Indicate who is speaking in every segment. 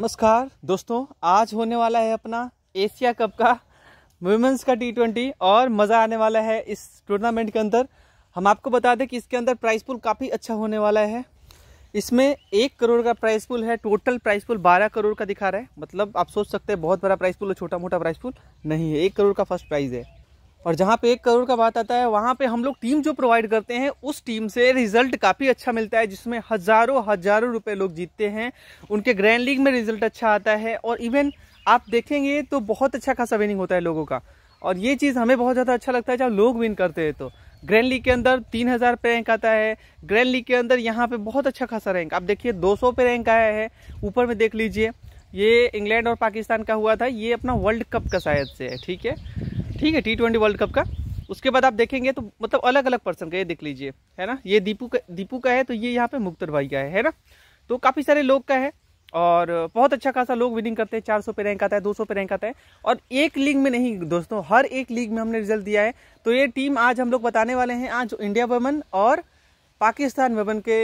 Speaker 1: नमस्कार दोस्तों आज होने वाला है अपना एशिया कप का वुमेंस का टी ट्वेंटी और मज़ा आने वाला है इस टूर्नामेंट के अंदर हम आपको बता दें कि इसके अंदर प्राइस पुल काफ़ी अच्छा होने वाला है इसमें एक करोड़ का प्राइस पुल है टोटल प्राइस पुल बारह करोड़ का दिखा रहा है मतलब आप सोच सकते हैं बहुत बड़ा प्राइस पुल और छोटा मोटा प्राइस पुल नहीं है एक करोड़ का फर्स्ट प्राइज़ है और जहाँ पे एक करोड़ का बात आता है वहाँ पे हम लोग टीम जो प्रोवाइड करते हैं उस टीम से रिजल्ट काफ़ी अच्छा मिलता है जिसमें हज़ारों हज़ारों रुपए लोग जीतते हैं उनके ग्रैंड लीग में रिजल्ट अच्छा आता है और इवन आप देखेंगे तो बहुत अच्छा खासा विनिंग होता है लोगों का और ये चीज़ हमें बहुत ज़्यादा अच्छा लगता है जब लोग विन करते हैं तो ग्रैंड लीग के अंदर तीन हज़ार पे रैंक आता है ग्रैंड लीग के अंदर यहाँ पे बहुत अच्छा खासा रैंक आप देखिए 200 पे रैंक आया है ऊपर में देख लीजिए ये इंग्लैंड और पाकिस्तान का हुआ था ये अपना वर्ल्ड कप का शायद से है ठीक है ठीक है टी ट्वेंटी वर्ल्ड कप का उसके बाद आप देखेंगे तो मतलब अलग अलग पर्सन का ये देख लीजिए है ना ये दीपू का दीपू का है तो ये यहाँ पे मुख्तर भाई का है है ना तो काफ़ी सारे लोग का है और बहुत अच्छा खासा लोग विनिंग करते हैं चार सौ पे रैंक आता है दो सौ पे रैंक आता है और एक लीग में नहीं दोस्तों हर एक लीग में हमने रिजल्ट दिया है तो ये टीम आज हम लोग बताने वाले हैं आज इंडिया वमन और पाकिस्तान वमन के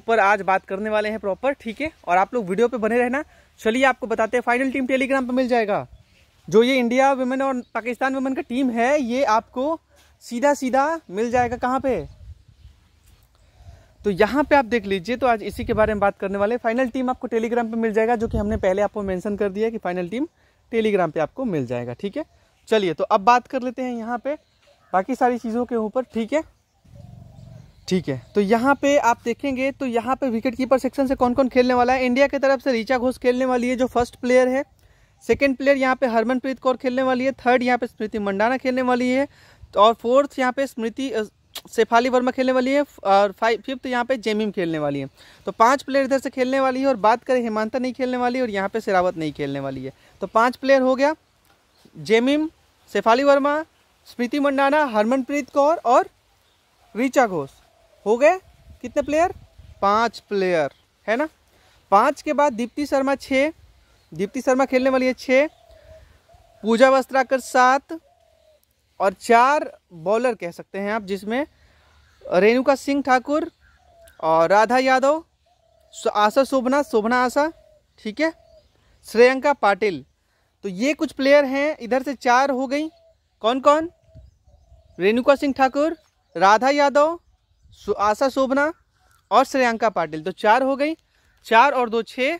Speaker 1: ऊपर आज बात करने वाले हैं प्रॉपर ठीक है और आप लोग वीडियो पे बने रहना चलिए आपको बताते हैं फाइनल टीम टेलीग्राम पर मिल जाएगा जो ये इंडिया वुमेन और पाकिस्तान वुमेन का टीम है ये आपको सीधा सीधा मिल जाएगा कहाँ पे तो यहाँ पे आप देख लीजिए तो आज इसी के बारे में बात करने वाले फाइनल टीम आपको टेलीग्राम पे मिल जाएगा जो कि हमने पहले आपको मेंशन कर दिया कि फाइनल टीम टेलीग्राम पे आपको मिल जाएगा ठीक है चलिए तो अब बात कर लेते हैं यहाँ पे बाकी सारी चीज़ों के ऊपर ठीक है ठीक है तो यहाँ पे आप देखेंगे तो यहाँ पे विकेट कीपर सेक्शन से कौन कौन खेलने वाला है इंडिया की तरफ से रीचा घोष खेलने वाली है जो फर्स्ट प्लेयर है सेकेंड प्लेयर यहाँ पे हरमनप्रीत कौर खेलने वाली है थर्ड यहाँ पे स्मृति मंडाना खेलने वाली है और फोर्थ यहाँ पे स्मृति शेफाली वर्मा खेलने वाली है और फाइव फिफ्थ यहाँ पे जेमिम खेलने वाली है तो पांच प्लेयर इधर से खेलने वाली है और बात करें हेमांता नहीं खेलने वाली और यहाँ पे शेरावत नहीं खेलने वाली है तो पांच प्लेयर हो गया जेमिम शेफाली वर्मा स्मृति मंडाना हरमनप्रीत कौर और ऋचा घोष हो गए कितने प्लेयर पाँच प्लेयर है ना पाँच के बाद दीप्ति शर्मा छः दीप्ति शर्मा खेलने वाली है छः पूजा वस्त्राकर सात और चार बॉलर कह सकते हैं आप जिसमें रेणुका सिंह ठाकुर और राधा यादव आशा शोभना शोभना आशा ठीक है श्रेयंका पाटिल तो ये कुछ प्लेयर हैं इधर से चार हो गई कौन कौन रेणुका सिंह ठाकुर राधा यादव आशा शोभना और श्रेयंका पाटिल तो चार हो गई चार और दो छः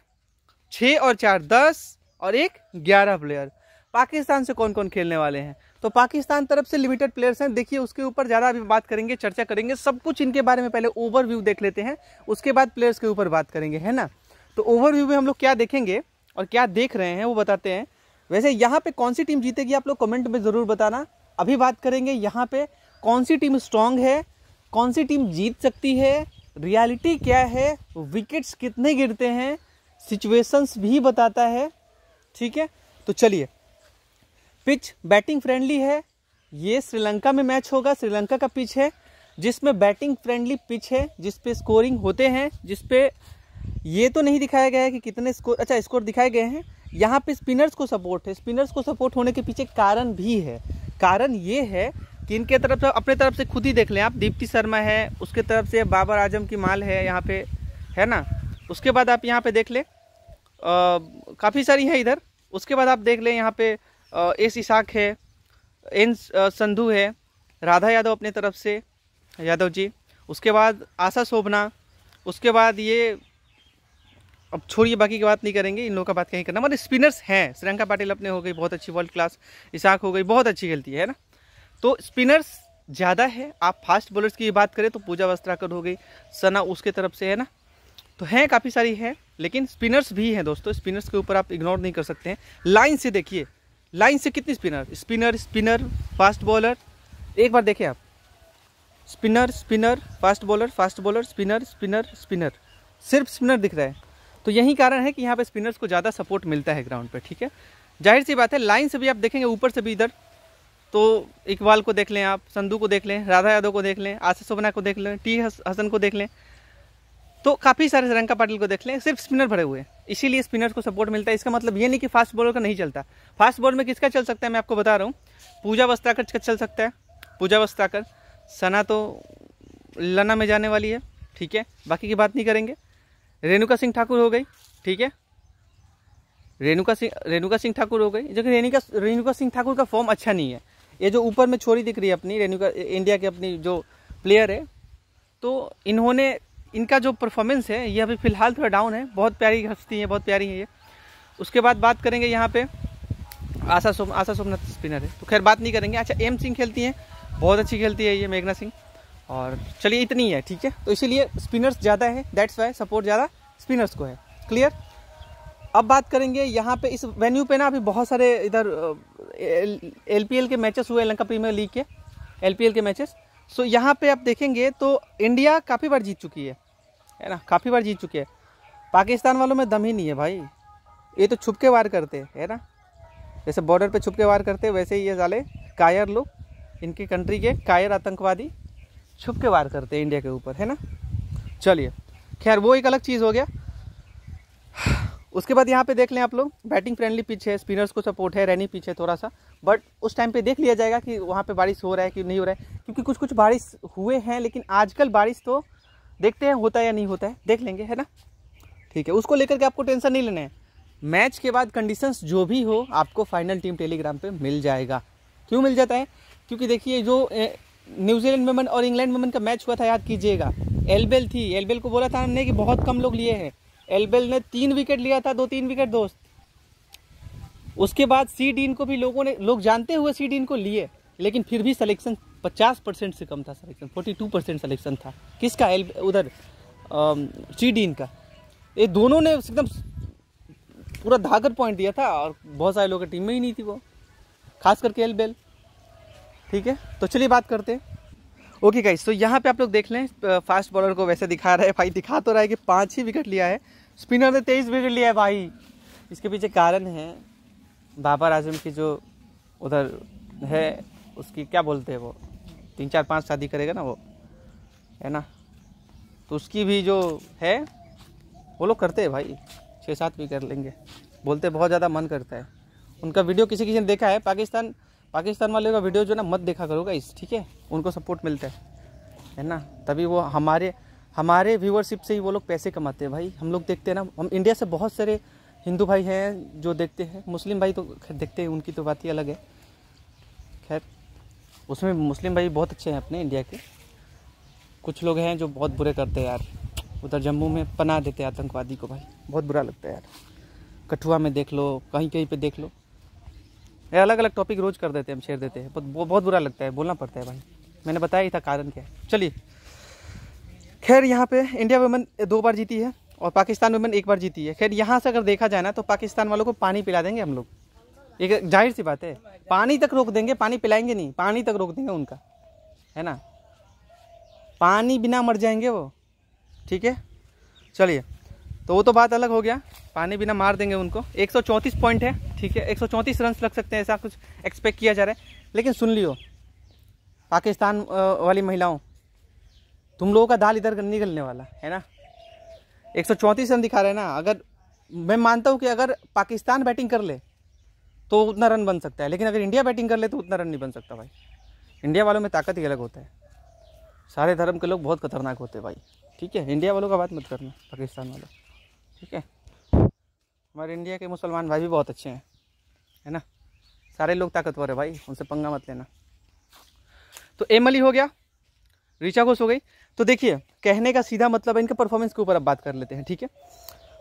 Speaker 1: छः और चार दस और एक ग्यारह प्लेयर पाकिस्तान से कौन कौन खेलने वाले हैं तो पाकिस्तान तरफ से लिमिटेड प्लेयर्स हैं देखिए उसके ऊपर ज़्यादा अभी बात करेंगे चर्चा करेंगे सब कुछ इनके बारे में पहले ओवरव्यू देख लेते हैं उसके बाद प्लेयर्स के ऊपर बात करेंगे है ना तो ओवरव्यू में हम लोग क्या देखेंगे और क्या देख रहे हैं वो बताते हैं वैसे यहाँ पर कौन सी टीम जीतेगी आप लोग कमेंट में ज़रूर बताना अभी बात करेंगे यहाँ पर कौन सी टीम स्ट्रांग है कौन सी टीम जीत सकती है रियलिटी क्या है विकेट्स कितने गिरते हैं सिचुएशंस भी बताता है ठीक है तो चलिए पिच बैटिंग फ्रेंडली है ये श्रीलंका में मैच होगा श्रीलंका का पिच है जिसमें बैटिंग फ्रेंडली पिच है जिसपे स्कोरिंग होते हैं जिसपे ये तो नहीं दिखाया गया है कि कितने स्कोर अच्छा स्कोर दिखाए गए हैं यहाँ पे स्पिनर्स को सपोर्ट है स्पिनर्स को सपोर्ट होने के पीछे कारण भी है कारण ये है कि इनके तरफ से अपने तरफ से खुद ही देख लें आप दीप्ति शर्मा है उसके तरफ से बाबर आजम की माल है यहाँ पे है ना उसके बाद आप यहाँ पे देख लें काफ़ी सारी हैं इधर उसके बाद आप देख लें यहाँ पे एस इसाक है एन संधू है राधा यादव अपने तरफ से यादव जी उसके बाद आशा शोभना उसके बाद ये अब छोड़िए बाकी की बात नहीं करेंगे इन लोगों का बात कहीं करना मतलब स्पिनर्स हैं श्रियंका पाटिल अपने हो गई बहुत अच्छी वर्ल्ड क्लास इसाक हो गई बहुत अच्छी खेलती है ना तो स्पिनर्स ज़्यादा है आप फास्ट बॉलर्स की बात करें तो पूजा वस्त्राकर हो गई सना उसके तरफ से है ना तो हैं काफ़ी सारी हैं लेकिन स्पिनर्स भी हैं दोस्तों स्पिनर्स के ऊपर आप इग्नोर नहीं कर सकते हैं लाइन से देखिए लाइन से कितनी spinner spinner spinner fast bowler एक बार देखें आप spinner spinner fast bowler fast bowler spinner spinner spinner सिर्फ स्पिनर दिख रहा है तो यही कारण है कि यहाँ पे स्पिनर्स को ज़्यादा सपोर्ट मिलता है ग्राउंड पे ठीक है जाहिर सी बात है लाइन से भी आप देखेंगे ऊपर से भी इधर तो इकबाल को देख लें आप संधू को देख लें राधा यादव को देख लें आशा सोबना को देख लें टी हसन को देख लें तो काफ़ी सारे का पाटिल को देख लें सिर्फ स्पिनर भरे हुए हैं इसीलिए स्पिनर को सपोर्ट मिलता है इसका मतलब ये नहीं कि फास्ट बॉलर का नहीं चलता फास्ट बॉल में किसका चल सकता है मैं आपको बता रहा हूँ पूजा वस्त्राकर का चल सकता है पूजा वस्त्राकर सना तो लना में जाने वाली है ठीक है बाकी की बात नहीं करेंगे रेणुका सिंह ठाकुर हो गई ठीक है रेणुका सिंह रेणुका सिंह ठाकुर हो गई जो कि रेणुका रेणुका सिंह ठाकुर का फॉर्म अच्छा नहीं है ये जो ऊपर में छोरी दिख रही है अपनी रेणुका इंडिया के अपनी जो प्लेयर है तो इन्होंने इनका जो परफॉर्मेंस है ये अभी फ़िलहाल थोड़ा डाउन है बहुत प्यारी हस्ती है बहुत प्यारी है ये उसके बाद बात करेंगे यहाँ पे आशा सोम आशा सोमनाथ स्पिनर है तो खैर बात नहीं करेंगे अच्छा एम सिंह खेलती हैं बहुत अच्छी खेलती है ये मेघना सिंह और चलिए इतनी है ठीक है तो इसीलिए स्पिनर्स ज़्यादा है दैट्स वाई सपोर्ट ज़्यादा स्पिनर्स को है क्लियर अब बात करेंगे यहाँ पे इस वेन्यू पे ना अभी बहुत सारे इधर एल के मैचेस हुए लंका प्रीमियर लीग के एल के मैचेस सो यहाँ पे आप देखेंगे तो इंडिया काफ़ी बार जीत चुकी है है ना काफ़ी बार जीत चुके हैं पाकिस्तान वालों में दम ही नहीं है भाई ये तो छुप के वार करते है ना जैसे बॉर्डर पे छुप के वार करते वैसे ही ये जाले कायर लोग इनकी कंट्री के कायर आतंकवादी छुप के वार करते हैं इंडिया के ऊपर है ना चलिए खैर वो एक अलग चीज़ हो गया उसके बाद यहाँ पे देख लें आप लोग बैटिंग फ्रेंडली पिच है स्पिनर्स को सपोर्ट है रैनी पिच है थोड़ा सा बट उस टाइम पे देख लिया जाएगा कि वहाँ पे बारिश हो रहा है कि नहीं हो रहा है क्योंकि कुछ कुछ बारिश हुए हैं लेकिन आजकल बारिश तो देखते हैं होता है या नहीं होता है देख लेंगे है ना ठीक है उसको लेकर के आपको टेंशन नहीं लेना है मैच के बाद कंडीशंस जो भी हो आपको फाइनल टीम टेलीग्राम पे मिल जाएगा क्यों मिल जाता है क्योंकि देखिए जो न्यूजीलैंड वमन और इंग्लैंड वमन का मैच हुआ था याद कीजिएगा एलबेल थी एलबेल को बोला था हमने कि बहुत कम लोग लिए हैं एलबेल ने तीन विकेट लिया था दो तीन विकेट दोस्त उसके बाद सी डीन को भी लोगों ने लोग जानते हुए सी डीन को लिए लेकिन फिर भी सलेक्शन पचास परसेंट से कम था selection forty two percent selection था किसका एल उधर डीन का ये दोनों ने एकदम पूरा धागर पॉइंट दिया था और बहुत सारे लोगों की टीम में ही नहीं थी वो खास करके एल बेल ठीक है तो चलिए बात करते हैं ओके गाइस तो यहाँ पे आप लोग देख लें फास्ट बॉलर को वैसे दिखा रहे हैं भाई दिखा तो रहा है कि पाँच ही विकेट लिया है स्पिनर ने तेईस विकेट लिया है भाई इसके पीछे कारण है बाबर आजम की जो उधर है उसकी क्या बोलते हैं वो तीन चार पाँच शादी करेगा ना वो है ना तो उसकी भी जो है वो लोग करते हैं भाई छः सात भी कर लेंगे बोलते बहुत ज़्यादा मन करता है उनका वीडियो किसी किसी ने देखा है पाकिस्तान पाकिस्तान वाले का वीडियो जो ना मत देखा करो इस ठीक है उनको सपोर्ट मिलता है है ना तभी वो हमारे हमारे व्यूवरशिप से ही वो लोग पैसे कमाते हैं भाई हम लोग देखते हैं ना हम इंडिया से बहुत सारे हिंदू भाई हैं जो देखते हैं मुस्लिम भाई तो देखते हैं उनकी तो बात ही अलग है खैर उसमें मुस्लिम भाई बहुत अच्छे हैं अपने इंडिया के कुछ लोग हैं जो बहुत बुरे करते हैं यार उधर जम्मू में पना देते हैं आतंकवादी को भाई बहुत बुरा लगता है यार कठुआ में देख लो कहीं कहीं पे देख लो ये अलग अलग टॉपिक रोज़ कर देते हैं हम शेयर देते हैं बहुत बहुत बुरा लगता है बोलना पड़ता है भाई मैंने बताया ही था कारण क्या है चलिए खैर यहाँ पे इंडिया वुमेन दो बार जीती है और पाकिस्तान वुमेन एक बार जीती है खैर यहाँ से अगर देखा जाए ना तो पाकिस्तान वालों को पानी पिला देंगे हम लोग एक जाहिर सी बात है पानी तक रोक देंगे पानी पिलाएंगे नहीं पानी तक रोक देंगे उनका है ना पानी बिना मर जाएंगे वो ठीक है चलिए तो वो तो बात अलग हो गया पानी बिना मार देंगे उनको 134 पॉइंट है ठीक है 134 रन लग सकते हैं ऐसा कुछ एक्सपेक्ट किया जा रहा है लेकिन सुन लियो पाकिस्तान वाली महिलाओं तुम लोगों का दाल इधर निकलने वाला है ना 134 रन दिखा रहे हैं ना अगर मैं मानता हूँ कि अगर पाकिस्तान बैटिंग कर ले तो उतना रन बन सकता है लेकिन अगर इंडिया बैटिंग कर ले तो उतना रन नहीं बन सकता भाई इंडिया वालों में ताकत ही अलग होता है सारे धर्म के लोग बहुत खतरनाक होते हैं भाई ठीक है इंडिया वालों का बात मत करना पाकिस्तान वालों ठीक है हमारे इंडिया के मुसलमान भाई भी बहुत अच्छे हैं है ना सारे लोग ताकतवर है भाई उनसे पंगा मत लेना तो एम अली हो गया रिचा घोष हो गई तो देखिए कहने का सीधा मतलब है इनके परफॉर्मेंस के ऊपर अब बात कर लेते हैं ठीक है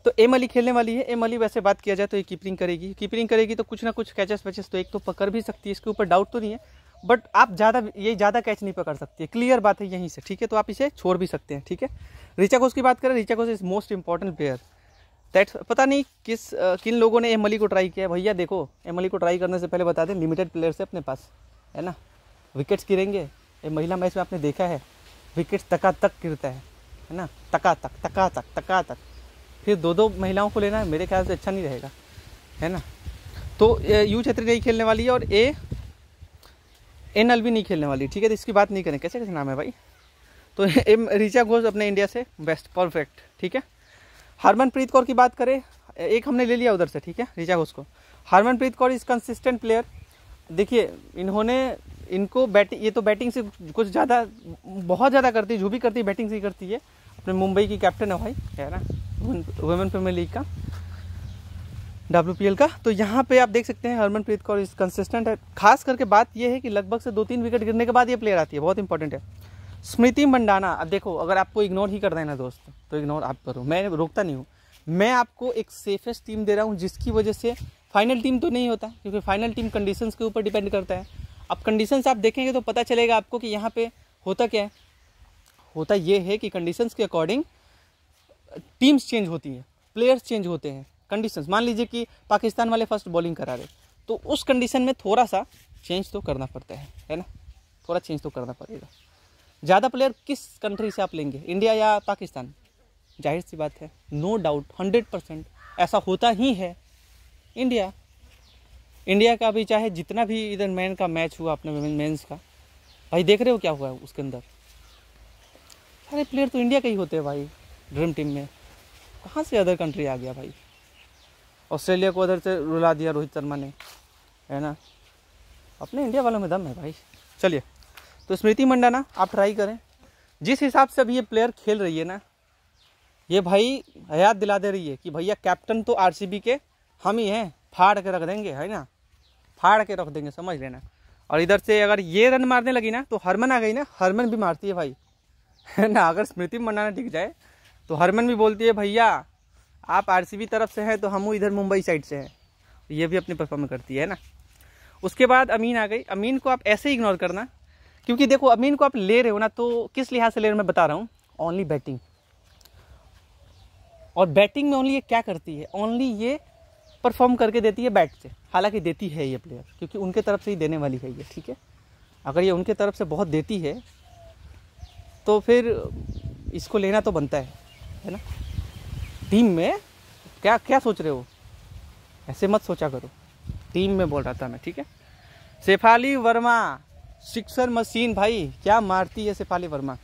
Speaker 1: तो एम अली खेलने वाली है एम अली वैसे बात किया जाए तो ये कीपरिंग करेगी कीपरिंग करेगी तो कुछ ना कुछ कैचेस वैचेस तो एक तो पकड़ भी सकती है इसके ऊपर डाउट तो नहीं है बट आप ज़्यादा ये ज़्यादा कैच नहीं पकड़ सकती है क्लियर बात है यहीं से ठीक है तो आप इसे छोड़ भी सकते हैं ठीक है रिचा घोष की बात करें Richa Ghosh is most important player that पता नहीं किस किन लोगों ने एम अली को ट्राई किया भैया देखो एम अली को ट्राई करने से पहले बता दें लिमिटेड प्लेयर्स है अपने पास है ना विकेट्स गिरेंगे ये महिला मैच में आपने देखा है विकेट्स तका तक गिरता है है ना तक तका तक फिर दो दो महिलाओं को लेना मेरे ख्याल से अच्छा नहीं रहेगा है ना तो यू छत्री नहीं खेलने वाली है और ए एन एल भी नहीं खेलने वाली ठीक है तो इसकी बात नहीं करें कैसे कैसे नाम है भाई तो एम रिचा घोष अपने इंडिया से बेस्ट परफेक्ट ठीक है हरमनप्रीत कौर की बात करें एक हमने ले लिया उधर से ठीक है रिचा घोष को Harmanpreet Kaur is consistent player देखिए इन्होंने इनको बैटिंग ये तो बैटिंग से कुछ ज़्यादा बहुत ज़्यादा करती है जो भी करती है बैटिंग से ही करती है अपने मुंबई की कैप्टन है भाई है ना वुमेन प्रीमियर लीग का डब्ल्यू का तो यहाँ पे आप देख सकते हैं हरमनप्रीत कौर इस कंसिस्टेंट है खास करके बात यह है कि लगभग से दो तीन विकेट गिरने के बाद ये प्लेयर आती है बहुत इंपॉर्टेंट है स्मृति मंडाना अब देखो अगर आपको इग्नोर ही कर देना दोस्त तो इग्नोर आप करो मैं रोकता नहीं हूँ मैं आपको एक सेफेस्ट टीम दे रहा हूँ जिसकी वजह से फाइनल टीम तो नहीं होता क्योंकि फाइनल टीम कंडीशन के ऊपर डिपेंड करता है अब कंडीशन आप देखेंगे तो पता चलेगा आपको कि यहाँ पर होता क्या है होता ये है कि कंडीशन के अकॉर्डिंग टीम्स चेंज होती हैं प्लेयर्स चेंज होते हैं कंडीशंस मान लीजिए कि पाकिस्तान वाले फर्स्ट बॉलिंग करा रहे तो उस कंडीशन में थोड़ा सा चेंज तो करना पड़ता है है ना थोड़ा चेंज तो करना पड़ेगा ज़्यादा प्लेयर किस कंट्री से आप लेंगे इंडिया या पाकिस्तान जाहिर सी बात है नो डाउट हंड्रेड परसेंट ऐसा होता ही है इंडिया इंडिया का भी चाहे जितना भी इधर मैन का मैच हुआ अपने मेन्स का भाई देख रहे हो क्या हुआ है उसके अंदर सारे प्लेयर तो इंडिया के ही होते हैं भाई ड्रीम टीम में कहाँ से अदर कंट्री आ गया भाई ऑस्ट्रेलिया को अदर से रुला दिया रोहित शर्मा ने है ना अपने इंडिया वालों में दम है भाई चलिए तो स्मृति मंडाना आप ट्राई करें जिस हिसाब से अभी ये प्लेयर खेल रही है ना ये भाई हयात दिला दे रही है कि भैया कैप्टन तो आर के हम ही हैं फाड़ के रख देंगे है ना फाड़ के रख देंगे समझ लेना और इधर से अगर ये रन मारने लगी ना तो हरमन आ गई ना हरमन भी मारती है भाई है ना अगर स्मृति मंडाना दिख जाए तो हरमन भी बोलती है भैया आप आरसीबी तरफ से हैं तो हम इधर मुंबई साइड से हैं तो ये भी अपनी परफॉर्म करती है ना उसके बाद अमीन आ गई अमीन को आप ऐसे ही इग्नोर करना क्योंकि देखो अमीन को आप ले रहे हो ना तो किस लिहाज से ले रहे हो मैं बता रहा हूँ ओनली बैटिंग और बैटिंग में ओनली ये क्या करती है ओनली ये परफॉर्म करके देती है बैट से हालांकि देती है ये प्लेयर क्योंकि उनके तरफ से ही देने वाली है ये ठीक है अगर ये उनके तरफ से बहुत देती है तो फिर इसको लेना तो बनता है है ना टीम में क्या क्या सोच रहे हो ऐसे मत सोचा करो टीम में बोल रहा था मैं ठीक है शेफाली वर्मा सिक्सर मशीन भाई क्या मारती है शेफाली वर्मा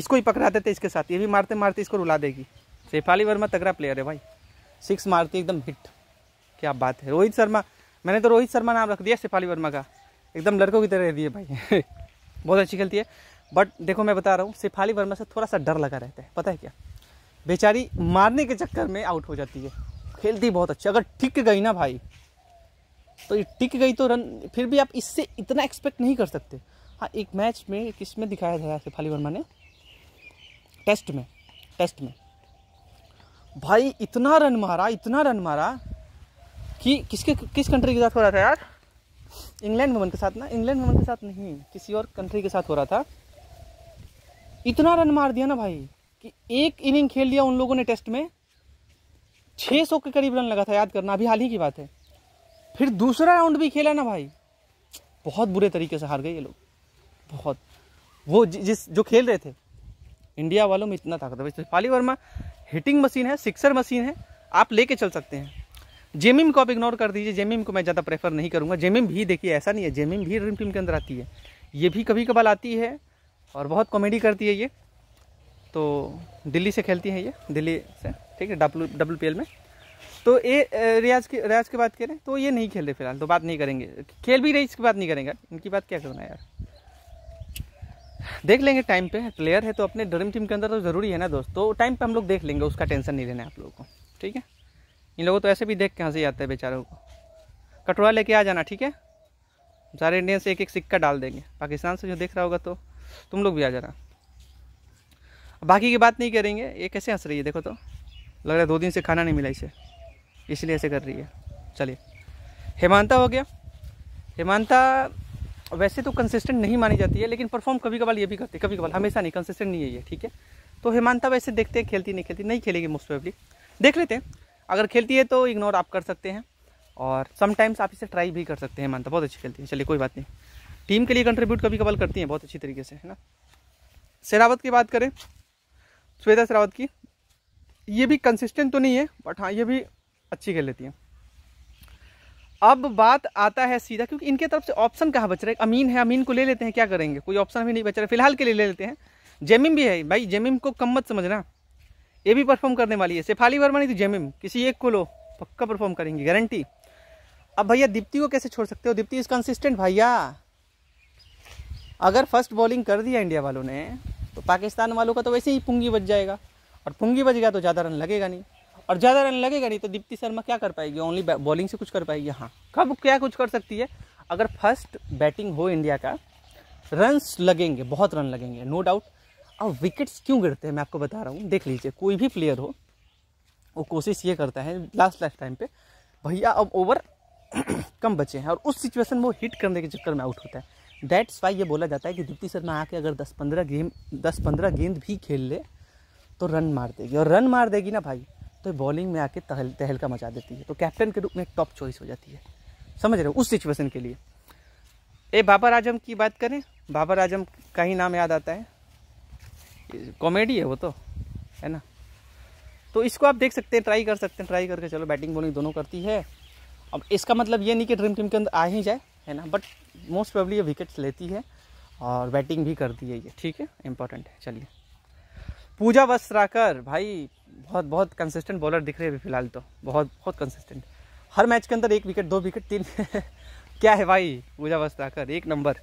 Speaker 1: इसको ही पकड़ा देते इसके साथ ये भी मारते मारते इसको रुला देगी शेफाली वर्मा तगड़ा प्लेयर है भाई सिक्स मारती एकदम हिट क्या बात है रोहित शर्मा मैंने तो रोहित शर्मा नाम रख दिया शेफाली वर्मा का एकदम लड़कों की तरह दिए भाई बहुत अच्छी खेलती है बट देखो मैं बता रहा हूँ सिफाली वर्मा से थोड़ा सा डर लगा रहता है पता है क्या बेचारी मारने के चक्कर में आउट हो जाती है खेलती बहुत अच्छी अगर टिक गई ना भाई तो ये टिक गई तो रन फिर भी आप इससे इतना एक्सपेक्ट नहीं कर सकते हाँ एक मैच में किसमें दिखाया था शेफाली वर्मा ने टेस्ट में टेस्ट में भाई इतना रन मारा इतना रन मारा कि किसके किस कंट्री के साथ हो रहा था यार इंग्लैंड वुमन के साथ ना इंग्लैंड वुमन के साथ नहीं किसी और कंट्री के साथ हो रहा था इतना रन मार दिया ना भाई कि एक इनिंग खेल लिया उन लोगों ने टेस्ट में 600 के करीब रन लगा था याद करना अभी हाल ही की बात है फिर दूसरा राउंड भी खेला ना भाई बहुत बुरे तरीके से हार गए ये लोग बहुत वो जिस जो खेल रहे थे इंडिया वालों में इतना ताकत है पाली वर्मा हिटिंग मशीन है सिक्सर मशीन है आप लेके चल सकते हैं जेमिम को आप इग्नोर कर दीजिए जेमिम को मैं ज़्यादा प्रेफर नहीं करूँगा जेमिम भी देखिए ऐसा नहीं है जेमिम भी ड्रीम टीम के अंदर आती है ये भी कभी कभार आती है और बहुत कॉमेडी करती है ये तो दिल्ली से खेलती है ये दिल्ली से ठीक है डब्लू डब्लू पी में तो ये रियाज की रियाज की बात करें तो ये नहीं खेल रहे फिलहाल तो बात नहीं करेंगे खेल भी रही इसकी बात नहीं करेंगे इनकी बात क्या करना है यार देख लेंगे टाइम पे प्लेयर है तो अपने ड्रीम टीम के अंदर तो ज़रूरी है ना दोस्त तो टाइम पे हम लोग देख लेंगे उसका टेंशन नहीं लेना है आप लोगों को ठीक है इन लोगों तो ऐसे भी देख के हंसी आते हैं बेचारों को कटोरा लेके आ जाना ठीक है सारे इंडियन से एक एक सिक्का डाल देंगे पाकिस्तान से जो देख रहा होगा तो तुम लोग भी आ जाना बाकी की बात नहीं करेंगे ये कैसे हंस रही है देखो तो लग रहा है दो दिन से खाना नहीं मिला इसे इसलिए ऐसे कर रही है चलिए हेमांता हो गया हेमांता वैसे तो कंसिस्टेंट नहीं मानी जाती है लेकिन परफॉर्म कभी कभार ये भी करती है कभी कभार हमेशा नहीं कंसिस्टेंट नहीं है ये ठीक है तो हेमांता वैसे देखते हैं खेलती नहीं खेलती नहीं खेलेगी मोस्ट प्रोबेबली देख लेते हैं अगर खेलती है तो इग्नोर आप कर सकते हैं और समटाइम्स आप इसे ट्राई भी कर सकते हैं हेमांता बहुत अच्छी खेलती है चलिए कोई बात नहीं टीम के लिए कंट्रीब्यूट कभी कभार करती हैं बहुत अच्छी तरीके से है ना शेरावत की बात करें श्वेता शेरावत की ये भी कंसिस्टेंट तो नहीं है बट हाँ ये भी अच्छी खेल लेती हैं अब बात आता है सीधा क्योंकि इनके तरफ से ऑप्शन कहाँ बच रहा है अमीन है अमीन को ले लेते हैं क्या करेंगे कोई ऑप्शन भी नहीं बच रहा फिलहाल के लिए ले लेते हैं जेमिम भी है भाई जेमिम को कम मत समझना ये भी परफॉर्म करने वाली है शेफाली वर्मा नहीं तो जेमिम किसी एक को लो पक्का परफॉर्म करेंगी गारंटी अब भैया दीप्ति को कैसे छोड़ सकते हो दीप्ति इज कंसिस्टेंट भैया अगर फर्स्ट बॉलिंग कर दिया इंडिया वालों ने तो पाकिस्तान वालों का तो वैसे ही पुंगी बच जाएगा और पुंगी बच गया तो ज़्यादा रन लगेगा नहीं और ज़्यादा रन लगेगा नहीं तो दीप्ति शर्मा क्या कर पाएगी ओनली बॉलिंग से कुछ कर पाएगी हाँ कब क्या कुछ कर सकती है अगर फर्स्ट बैटिंग हो इंडिया का रन्स लगेंगे बहुत रन लगेंगे नो डाउट अब विकेट्स क्यों गिरते हैं मैं आपको बता रहा हूँ देख लीजिए कोई भी प्लेयर हो वो कोशिश ये करता है लास्ट लास्ट टाइम पे भैया अब ओवर कम बचे हैं और उस सिचुएशन में वो हिट करने के चक्कर में आउट होता है दैट्स वाई ये बोला जाता है कि दीप्ति शर्मा आके अगर दस पंद्रह गेम दस पंद्रह गेंद भी खेल ले तो रन मार देगी और रन मार देगी ना भाई तो बॉलिंग में आके तहल तहलका मचा देती है तो कैप्टन के रूप में एक टॉप चॉइस हो जाती है समझ रहे हो उस सिचुएशन के लिए ए बाबर आजम की बात करें बाबर आजम का ही नाम याद आता है कॉमेडी है वो तो है ना तो इसको आप देख सकते हैं ट्राई कर सकते हैं ट्राई करके चलो बैटिंग बॉलिंग दोनों करती है अब इसका मतलब ये नहीं कि ड्रीम टीम के अंदर आ ही जाए है ना बट मोस्ट प्रॉब्ली ये विकेट्स लेती है और बैटिंग भी करती है ये ठीक है इंपॉर्टेंट है चलिए पूजा वस्त्राकर भाई बहुत बहुत कंसिस्टेंट बॉलर दिख रहे हैं अभी फिलहाल तो बहुत बहुत कंसिस्टेंट हर मैच के अंदर एक विकेट दो विकेट तीन क्या है भाई पूजा वस्त्राकर एक नंबर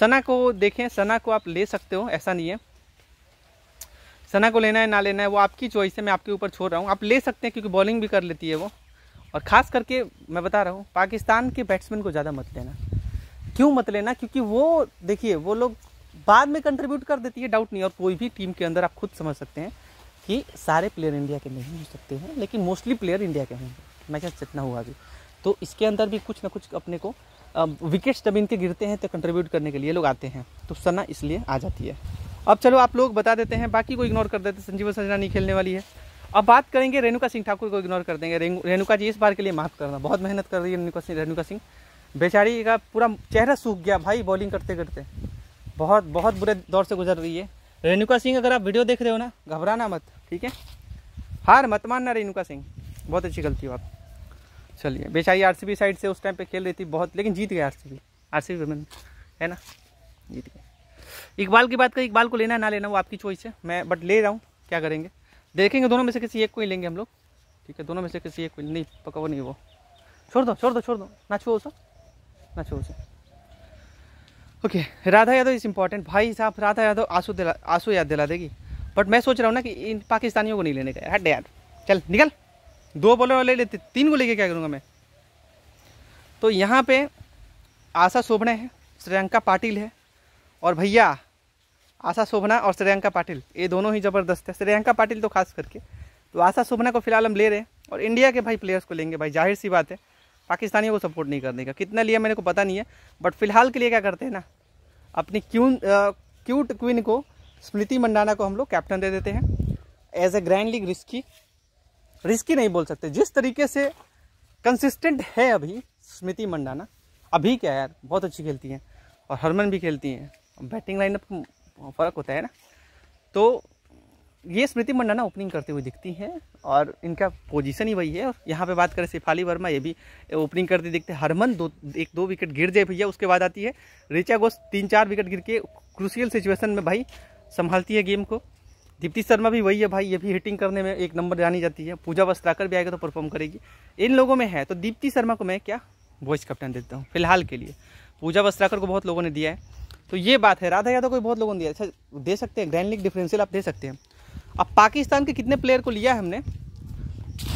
Speaker 1: सना को देखें सना को आप ले सकते हो ऐसा नहीं है सना को लेना है ना लेना है वो आपकी चॉइस है मैं आपके ऊपर छोड़ रहा हूँ आप ले सकते हैं क्योंकि बॉलिंग भी कर लेती है वो और ख़ास करके मैं बता रहा हूँ पाकिस्तान के बैट्समैन को ज़्यादा मत लेना क्यों मत लेना क्योंकि वो देखिए वो लोग बाद में कंट्रीब्यूट कर देती है डाउट नहीं और कोई भी टीम के अंदर आप खुद समझ सकते हैं कि सारे प्लेयर इंडिया के नहीं हो सकते हैं लेकिन मोस्टली प्लेयर इंडिया के हैं मैचेस जितना हुआ अभी तो इसके अंदर भी कुछ ना कुछ अपने को विकेट्स जब इनके गिरते हैं तो कंट्रीब्यूट करने के लिए लोग आते हैं तो सना इसलिए आ जाती है अब चलो आप लोग बता देते हैं बाकी को इग्नोर कर देते संजीवन सजना नहीं खेलने वाली है अब बात करेंगे रेणुका सिंह ठाकुर को इग्नोर कर देंगे रेणुका जी इस बार के लिए माफ़ करना बहुत मेहनत कर रही है रेणुका सिंह रेणुका सिंह बेचारी का पूरा चेहरा सूख गया भाई बॉलिंग करते करते बहुत बहुत बुरे दौर से गुजर रही है रेणुका सिंह अगर आप वीडियो देख रहे हो ना घबराना मत ठीक है हार मत मानना रेणुका सिंह बहुत अच्छी गलती हो आप चलिए बेचारी आर साइड से उस टाइम पे खेल रही थी बहुत लेकिन जीत गया आर सी वुमेन है ना जीत गए इकबाल की बात करें इकबाल को लेना ना लेना वो आपकी चॉइस है मैं बट ले रहा हूँ क्या करेंगे देखेंगे दोनों में से किसी एक को ही लेंगे हम लोग ठीक है दोनों में से किसी एक को नहीं पका वो नहीं वो छोड़ दो छोड़ दो छोड़ दो ना छुओ उसे ना छुओ उसे okay Radha Yadav is important भाई साहब राधा यादव आंसू दिला आंसू याद दिला देगी बट मैं सोच रहा हूँ ना कि इन पाकिस्तानियों को नहीं लेने का हट यार चल निकल दो बॉलर ले लेते तीन को लेके क्या करूँगा मैं तो यहाँ पे आशा शोभने है श्रियंका पाटिल है और भैया आशा शोभना और श्रेयंका पाटिल ये दोनों ही ज़बरदस्त है श्रेयंका पाटिल तो खास करके तो आशा शोभना को फिलहाल हम ले रहे हैं और इंडिया के भाई प्लेयर्स को लेंगे भाई जाहिर सी बात है पाकिस्तानियों को सपोर्ट नहीं करने का कितना लिया मैंने को पता नहीं है बट फिलहाल के लिए क्या करते हैं ना अपनी क्यून क्यूट क्वीन को स्मृति मंडाना को हम लोग कैप्टन दे देते हैं as a grand league risky risky नहीं बोल सकते जिस तरीके से कंसिस्टेंट है अभी स्मृति मंडाना अभी क्या यार बहुत अच्छी खेलती हैं और हरमन भी खेलती हैं बैटिंग लाइनअप फ़र्क होता है ना तो ये स्मृति मंडाना ओपनिंग करते हुए दिखती है और इनका पोजीशन ही वही है और यहाँ पे बात करें शिफाली वर्मा ये भी ओपनिंग करते दिखते हरमन दो एक दो विकेट गिर जाए भैया उसके बाद आती है रिचा घोष तीन चार विकेट गिर के क्रूसियल सिचुएशन में भाई संभालती है गेम को दीप्ति शर्मा भी वही है भाई ये भी हिटिंग करने में एक नंबर जानी जाती है पूजा वस्त्राकर भी आएगा तो परफॉर्म करेगी इन लोगों में है तो दीप्ति शर्मा को मैं क्या वॉइस कैप्टन देता हूँ फिलहाल के लिए पूजा वस्त्राकर को बहुत लोगों ने दिया है तो ये बात है राधा यादव को बहुत लोगों ने दिया अच्छा दे सकते हैं ग्रैंड लीग डिफरेंशियल आप दे सकते हैं अब पाकिस्तान के कितने प्लेयर को लिया है हमने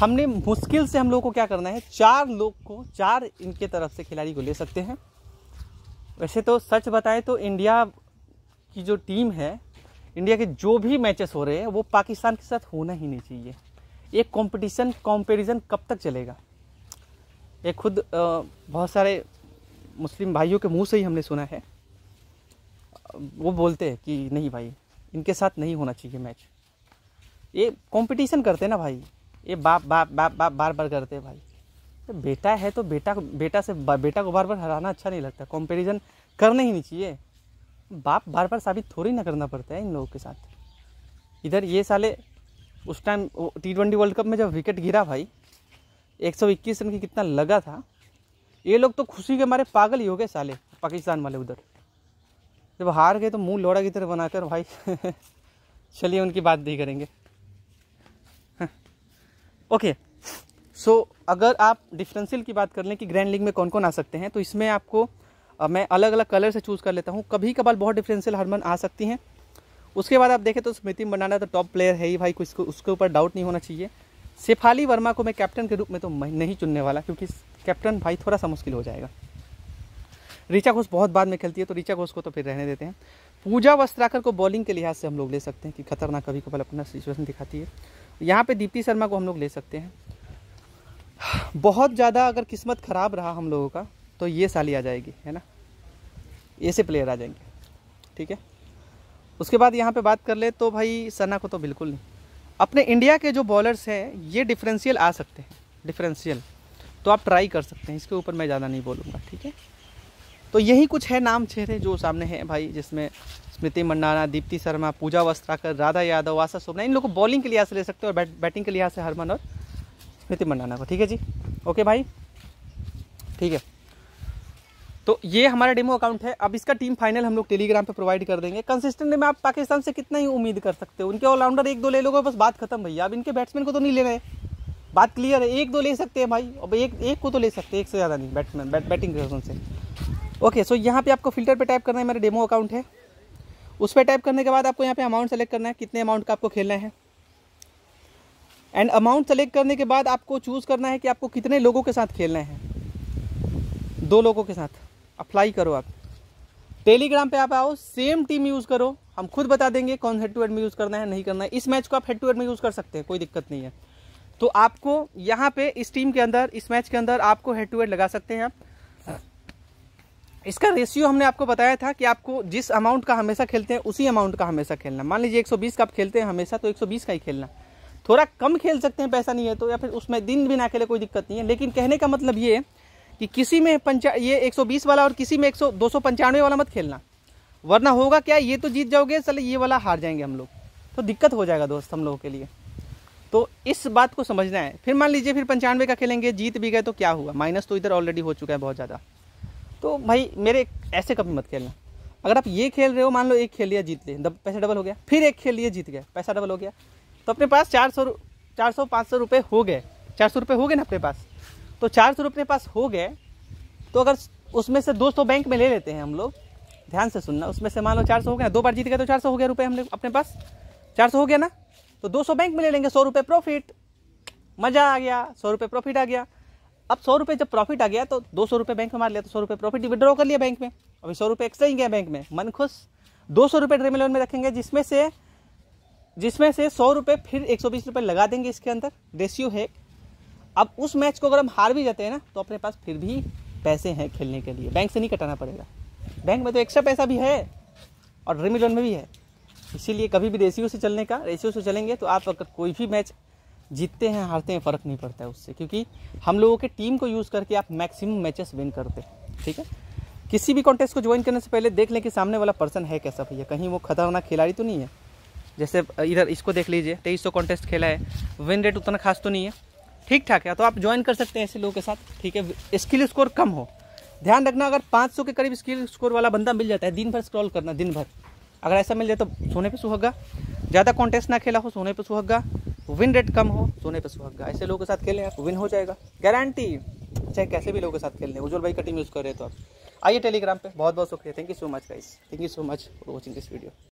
Speaker 1: हमने मुश्किल से हम लोग को क्या करना है चार लोग को चार इनके तरफ से खिलाड़ी को ले सकते हैं वैसे तो सच बताएं तो इंडिया की जो टीम है इंडिया के जो भी मैचेस हो रहे हैं वो पाकिस्तान के साथ होना ही नहीं चाहिए ये कंपटीशन कंपैरिजन कब तक चलेगा ये खुद बहुत सारे मुस्लिम भाइयों के मुंह से ही हमने सुना है वो बोलते हैं कि नहीं भाई इनके साथ नहीं होना चाहिए मैच ये कंपटीशन करते ना भाई ये बाप बाप बाप बाप बार बार करते हैं भाई तो बेटा है तो बेटा बेटा से बेटा को बार बार हराना अच्छा नहीं लगता कंपैरिजन करना ही नहीं चाहिए बाप बार बार साबित थोड़ी ना करना पड़ता है इन लोगों के साथ इधर ये साले उस time T twenty world cup में जब विकेट गिरा भाई 121 रन की कितना लगा था ये लोग तो खुशी के मारे पागल ही हो गए साले पाकिस्तान वाले उधर जब हार गए तो मुंह लोड़ा की तरह बनाकर भाई चलिए उनकी बात भी करेंगे हाँ। ओके सो so, अगर आप डिफरेंशियल की बात कर लें कि ग्रैंड लीग में कौन कौन आ सकते हैं तो इसमें आपको मैं अलग अलग कलर से चूज़ कर लेता हूँ कभी कभार बहुत डिफरेंशियल हारमोन आ सकती हैं उसके बाद आप देखें तो स्मृति मंडाना तो टॉप प्लेयर है ही भाई कुछ उसके ऊपर डाउट नहीं होना चाहिए शेफाली वर्मा को मैं कैप्टन के रूप में तो नहीं चुनने वाला क्योंकि कैप्टन भाई थोड़ा सा मुश्किल हो जाएगा ऋचा घोष बहुत बाद में खेलती है तो ऋचा घोष को तो फिर रहने देते हैं पूजा वस्त्राकर को बॉलिंग के लिहाज से हम लोग ले सकते हैं कि खतरनाक कभी कभार अपना सिचुएशन दिखाती है यहाँ पे दीप्ति शर्मा को हम लोग ले सकते हैं बहुत ज़्यादा अगर किस्मत ख़राब रहा हम लोगों का तो ये साली आ जाएगी है ना ऐसे प्लेयर आ जाएंगे ठीक है उसके बाद यहाँ पे बात कर ले तो भाई सना को तो बिल्कुल नहीं अपने इंडिया के जो बॉलर्स हैं ये डिफरेंशियल आ सकते हैं डिफरेंशियल तो आप ट्राई कर सकते हैं इसके ऊपर मैं ज़्यादा नहीं बोलूँगा ठीक है तो यही कुछ है नाम चेहरे जो सामने हैं भाई जिसमें स्मृति मंडाना दीप्ति शर्मा पूजा वस्त्राकर राधा यादव आशा शोभना इन लोग को बॉलिंग के लिहाज से ले सकते हो और बैट, बैटिंग के लिहाज से हरमन और स्मृति मंडाना को ठीक है जी ओके भाई ठीक है तो ये हमारा डेमो अकाउंट है अब इसका टीम फाइनल हम लोग टेलीग्राम पे प्रोवाइड कर देंगे कंसिस्टेंटली में आप पाकिस्तान से कितना ही उम्मीद कर सकते हो उनके ऑलराउंडर एक दो ले लोगों बस बात खत्म भैया अब इनके बैट्समैन को तो नहीं ले रहे बात क्लियर है एक दो ले सकते हैं भाई अब एक एक को तो ले सकते हैं एक से ज़्यादा नहीं बैट्समैन बैटिंग से ओके सो यहाँ पे आपको फिल्टर पे टाइप करना है मेरा डेमो अकाउंट है उस पर टाइप करने के बाद आपको यहाँ पे अमाउंट सेलेक्ट करना है कितने अमाउंट का आपको खेलना है एंड अमाउंट सेलेक्ट करने के बाद आपको चूज़ करना है कि आपको कितने लोगों के साथ खेलना है दो लोगों के साथ अप्लाई करो आप टेलीग्राम पे आप आओ सेम टीम यूज़ करो हम खुद बता देंगे कौन हेड टू हेड में यूज़ करना है नहीं करना है इस मैच को आप हेड टू हेड में यूज़ कर सकते हैं कोई दिक्कत नहीं है तो आपको यहाँ पे इस टीम के अंदर इस मैच के अंदर आपको हेड टू हेड लगा सकते हैं आप इसका रेशियो हमने आपको बताया था कि आपको जिस अमाउंट का हमेशा खेलते हैं उसी अमाउंट का हमेशा खेलना मान लीजिए 120 का आप खेलते हैं हमेशा तो 120 का ही खेलना थोड़ा कम खेल सकते हैं पैसा नहीं है तो या फिर उसमें दिन भी ना खेले कोई दिक्कत नहीं है लेकिन कहने का मतलब ये कि किसी में पंचा ये एक वाला और किसी में एक सौ वाला मत खेलना वरना होगा क्या ये तो जीत जाओगे चले ये वाला हार जाएंगे हम लोग तो दिक्कत हो जाएगा दोस्त हम लोगों के लिए तो इस बात को समझना है फिर मान लीजिए फिर पंचानवे का खेलेंगे जीत भी गए तो क्या हुआ माइनस तो इधर ऑलरेडी हो चुका है बहुत ज़्यादा तो भाई मेरे ऐसे कभी मत खेलना अगर आप ये खेल रहे हो मान लो एक खेल लिया जीत दब, पैसा डबल हो गया फिर एक खेल लिए जीत गया पैसा डबल हो गया तो अपने पास चार सौ चार सौ पाँच सौ रुपये हो गए चार सौ रुपये हो गए ना अपने पास तो चार सौ रुपये पास हो गए तो अगर उसमें से दो सौ बैंक में ले लेते हैं हम लोग ध्यान से सुनना उसमें से मान लो चार सौ हो गया दो बार जीत गए तो चार सौ हो गया रुपये हमने अपने पास चार सौ हो गया ना तो दो सौ बैंक में ले लेंगे सौ रुपये प्रॉफिट मज़ा आ गया सौ रुपये प्रॉफिट आ गया अब सौ रुपये जब प्रॉफिट आ गया तो दो सौ रुपये बैंक में मार लिया तो सौ रुपये प्रॉफिट विड्रॉ कर लिया बैंक में अभी सौ रुपये एक्स्ट्रा ही गया बैंक में मन खुश दो सौ रुपये ड्रीम इलेवन में रखेंगे जिसमें से जिसमें से सौ रुपये फिर एक सौ बीस रुपये लगा देंगे इसके अंदर रेशियो है अब उस मैच को अगर हम हार भी जाते हैं ना तो अपने पास फिर भी पैसे हैं खेलने के लिए बैंक से नहीं कटाना पड़ेगा बैंक में तो एक्स्ट्रा पैसा भी है और ड्रीम इलेवन में भी है इसीलिए कभी भी रेशियो से चलने का रेशियो से चलेंगे तो आप अगर कोई भी मैच जीतते हैं हारते हैं फ़र्क नहीं पड़ता है उससे क्योंकि हम लोगों के टीम को यूज़ करके आप मैक्सिमम मैचेस विन करते हैं ठीक है किसी भी कॉन्टेस्ट को ज्वाइन करने से पहले देख लें कि सामने वाला पर्सन है कैसा भैया कहीं वो खतरनाक खिलाड़ी तो नहीं है जैसे इधर इसको देख लीजिए तेईस सौ कॉन्टेस्ट खेला है विन रेट उतना खास तो नहीं है ठीक ठाक है तो आप ज्वाइन कर सकते हैं ऐसे लोगों के साथ ठीक है स्किल स्कोर कम हो ध्यान रखना अगर पाँच के करीब स्किल स्कोर वाला बंदा मिल जाता है दिन भर स्क्रॉल करना दिन भर अगर ऐसा मिल जाए तो सोने पे सुहगा ज़्यादा कॉन्टेस्ट ना खेला हो सोने पे सुहगा विन रेट कम हो सोने पे सुहगा ऐसे लोगों के साथ खेलें आप विन हो जाएगा गारंटी चाहे कैसे भी लोगों के साथ खेलने उज्जवल भाई का टीम यूज़ कर रहे हो तो आप आइए टेलीग्राम पे बहुत बहुत शुक्रिया thank you so much guys thank you so much for watching this video